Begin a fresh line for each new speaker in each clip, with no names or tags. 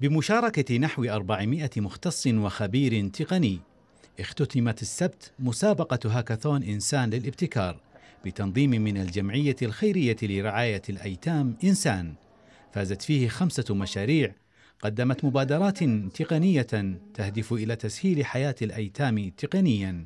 بمشاركة نحو 400 مختص وخبير تقني اختتمت السبت مسابقة هاكاثون إنسان للابتكار بتنظيم من الجمعية الخيرية لرعاية الأيتام إنسان فازت فيه خمسة مشاريع قدمت مبادرات تقنية تهدف إلى تسهيل حياة الأيتام تقنياً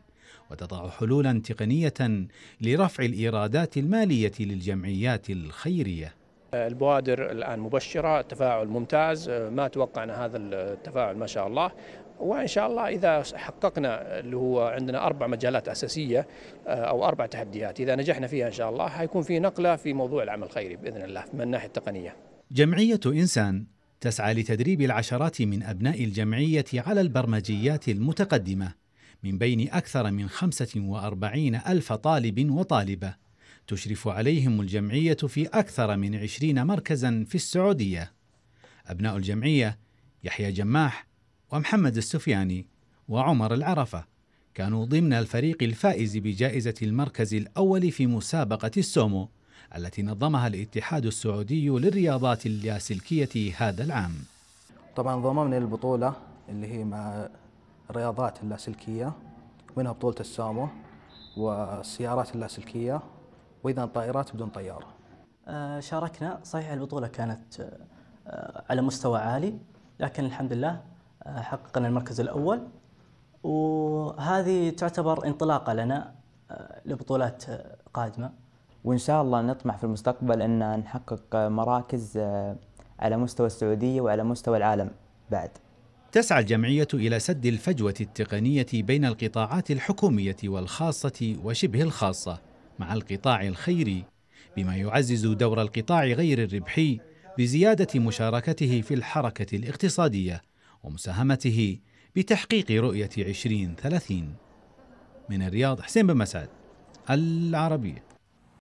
وتضع حلولا تقنيه لرفع الايرادات الماليه للجمعيات الخيريه
آه، البوادر الآن مبشرة التفاعل ممتاز آه، ما توقعنا هذا التفاعل ما شاء الله وان شاء الله اذا حققنا اللي هو عندنا اربع مجالات اساسيه آه، او اربع تحديات اذا نجحنا فيها ان شاء الله حيكون في نقله في موضوع العمل الخيري باذن الله من الناحيه التقنيه.
جمعيه انسان تسعى لتدريب العشرات من ابناء الجمعيه على البرمجيات المتقدمه من بين اكثر من 45 الف طالب وطالبه تشرف عليهم الجمعية في أكثر من عشرين مركزا في السعودية أبناء الجمعية يحيى جماح ومحمد السفياني وعمر العرفة كانوا ضمن الفريق الفائز بجائزة المركز الأول في مسابقة السومو التي نظمها الاتحاد السعودي للرياضات اللاسلكية هذا العام
طبعا ضممنا البطولة اللي هي مع الرياضات اللاسلكية منها بطولة السومو والسيارات اللاسلكية وإذا الطائرات بدون طيارة آه، شاركنا صحيح البطولة كانت آه، على مستوى عالي
لكن الحمد لله آه، حققنا المركز الأول وهذه تعتبر انطلاقة لنا لبطولات قادمة
وإن شاء الله نطمح
في المستقبل أن نحقق مراكز على مستوى السعودية وعلى مستوى العالم
بعد تسعى الجمعية إلى سد الفجوة التقنية بين القطاعات الحكومية والخاصة وشبه الخاصة مع القطاع الخيري بما يعزز دور القطاع غير الربحي بزياده مشاركته في الحركه الاقتصاديه ومساهمته بتحقيق رؤيه 2030 من الرياض حسين بن مسعد العربيه